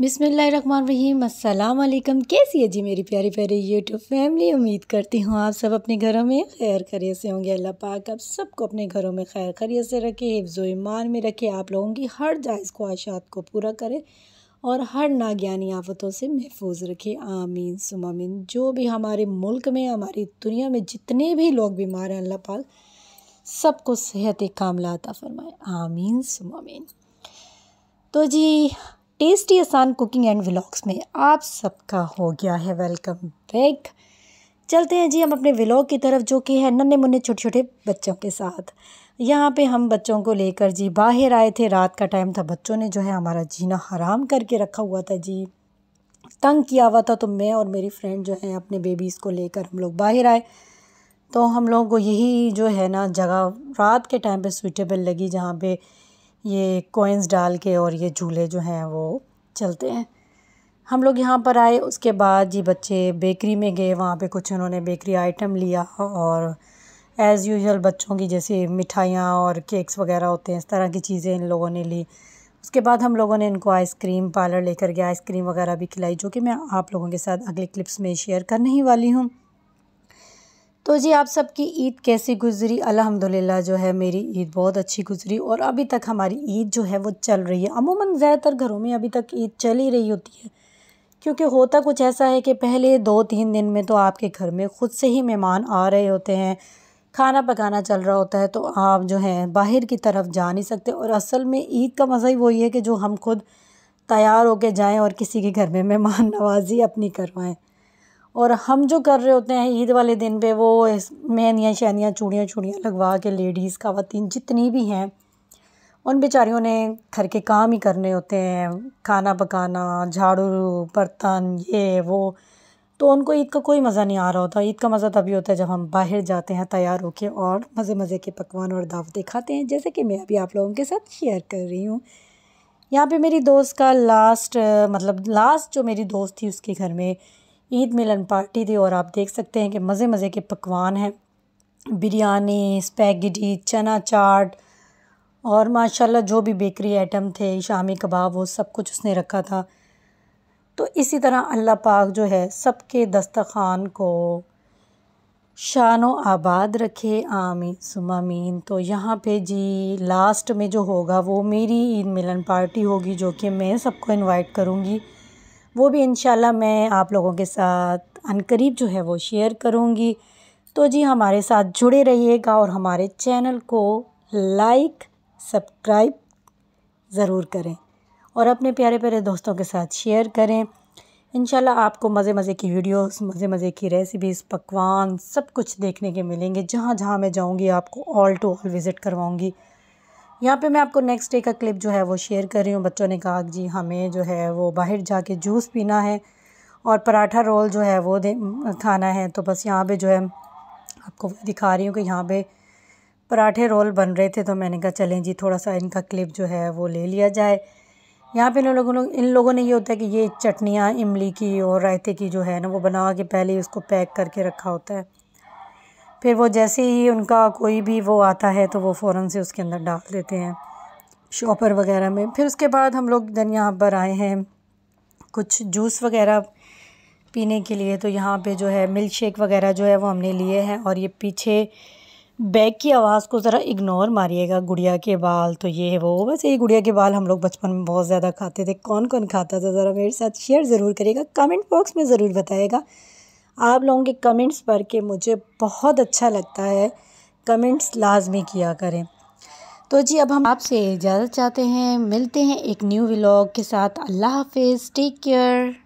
बिसमीम अल्लाम कैसी है जी मेरी प्यारी प्यारी यूट्यूब फैमिली उम्मीद करती हूँ आप सब अपने घरों में खैर खरी से होंगे अल्लाह पाक आप सबको अपने घरों में खैर खरी से रखे हिफ्ज़ ईमान में रखे आप लोगों की हर जायज़ ख्वाहिशात को पूरा करें और हर नाज्ञानी आफतों से महफूज रखे आमीन सुमामीन जो भी हमारे मुल्क में हमारी दुनिया में जितने भी लोग बीमार हैं अल्लाह पाक सबको सेहत कामलाता फरमाए आमीन सुमामीन तो जी टेस्टी आसान कुकिंग एंड व्लॉग्स में आप सबका हो गया है वेलकम बैक चलते हैं जी हम अपने व्लॉग की तरफ जो कि है नन्हे मुन्ने छोटे छोटे बच्चों के साथ यहाँ पे हम बच्चों को लेकर जी बाहर आए थे रात का टाइम था बच्चों ने जो है हमारा जीना हराम करके रखा हुआ था जी तंग किया हुआ था तो मैं और मेरी फ्रेंड जो है अपने बेबीज़ को लेकर हम लोग बाहर आए तो हम लोगों को यही जो है ना जगह रात के टाइम पे सूटेबल लगी जहाँ पे ये कोइंस डाल के और ये झूले जो हैं वो चलते हैं हम लोग यहाँ पर आए उसके बाद जी बच्चे बेकरी में गए वहाँ पे कुछ उन्होंने बेकरी आइटम लिया और एज़ यूजल बच्चों की जैसे मिठाइयाँ और केक्स वगैरह होते हैं इस तरह की चीज़ें इन लोगों ने ली उसके बाद हम लोगों ने इनको आइसक्रीम पार्लर लेकर गया आइसक्रीम वगैरह भी खिलाई जो कि मैं आप लोगों के साथ अगले क्लिप्स में शेयर करने ही वाली हूँ तो जी आप सबकी ईद कैसी गुजरी अल्हम्दुलिल्लाह जो है मेरी ईद बहुत अच्छी गुजरी और अभी तक हमारी ईद जो है वो चल रही है अमूमन ज़्यादातर घरों में अभी तक ईद चल ही रही होती है क्योंकि होता कुछ ऐसा है कि पहले दो तीन दिन में तो आपके घर में ख़ुद से ही मेहमान आ रहे होते हैं खाना पकाना चल रहा होता है तो आप जो हैं बाहर की तरफ जा नहीं सकते और असल में ईद का मज़ा ही वही है कि जो हम खुद तैयार होकर जाएं और किसी के घर में मेहमान नवाजी अपनी करवाएं और हम जो कर रहे होते हैं ईद वाले दिन पे वो मेहंदियाँ शहनियाँ चूड़ियाँ चूड़ियाँ लगवा के लेडीज़ खातन जितनी भी हैं उन बेचारियों ने घर के काम ही करने होते हैं खाना पकाना झाड़ू बर्तन ये वो तो उनको ईद का कोई मज़ा नहीं आ रहा होता ईद का मज़ा तभी होता है जब हम बाहर जाते हैं तैयार होके और मज़े मज़े के पकवान और दावतें खाते हैं जैसे कि मैं अभी आप लोगों के साथ शेयर कर रही हूँ यहाँ पे मेरी दोस्त का लास्ट मतलब लास्ट जो मेरी दोस्त थी उसके घर में ईद मिलन पार्टी थी और आप देख सकते हैं कि मज़े मज़े के पकवान हैं बिरयानी स्पैगेटी चना चाट और माशाल्लाह जो भी बेकरी आइटम थे शामी कबाब वो सब कुछ उसने रखा था तो इसी तरह अल्लाह पाक जो है सबके दस्तखान को शान आबाद रखे आमीन सुमामीन तो यहाँ पे जी लास्ट में जो होगा वो मेरी ईद मिलन पार्टी होगी जो कि मैं सबको इनवाइट करूँगी वो भी इन मैं आप लोगों के साथ अनकरीब जो है वो शेयर करूँगी तो जी हमारे साथ जुड़े रहिएगा और हमारे चैनल को लाइक सब्सक्राइब ज़रूर करें और अपने प्यारे प्यारे दोस्तों के साथ शेयर करें इन आपको मज़े मज़े की वीडियोस मज़े मज़े की रेसिपीज़ पकवान सब कुछ देखने के मिलेंगे जहाँ जहाँ मैं जाऊँगी आपको ऑल टू ऑल विज़िट करवाऊँगी यहाँ पे मैं आपको नेक्स्ट डे का क्लिप जो है वो शेयर कर रही हूँ बच्चों ने कहा जी हमें जो है वो बाहर जाके जूस पीना है और पराठा रोल जो है वो खाना है तो बस यहाँ पे जो है आपको दिखा रही हूँ कि यहाँ पे पराठे रोल बन रहे थे तो मैंने कहा चलें जी थोड़ा सा इनका क्लिप जो है वो ले लिया जाए यहाँ पे इन लोगों इन लोगों ने ये होता है कि ये चटनियाँ इमली की और रायते की जो है ना वो बना के पहले उसको पैक करके रखा होता है फिर वो जैसे ही उनका कोई भी वो आता है तो वो फ़ौर से उसके अंदर डाल देते हैं शॉपर वगैरह में फिर उसके बाद हम लोग दिन यहाँ पर आए हैं कुछ जूस वगैरह पीने के लिए तो यहाँ पे जो है मिल्क शेक वगैरह जो है वो हमने लिए हैं और ये पीछे बैग की आवाज़ को ज़रा इग्नोर मारिएगा गुड़िया के बाल तो ये है वो वैसे ही गुड़िया के बाल हम लोग बचपन में बहुत ज़्यादा खाते थे कौन कौन खाता था ज़रा मेरे साथ शेयर ज़रूर करिएगा कमेंट बॉक्स में ज़रूर बताएगा आप लोगों के कमेंट्स पढ़ के मुझे बहुत अच्छा लगता है कमेंट्स लाजमी किया करें तो जी अब हम आपसे इजाज़त चाहते हैं मिलते हैं एक न्यू व्लॉग के साथ अल्लाह हाफिज़ टेक केयर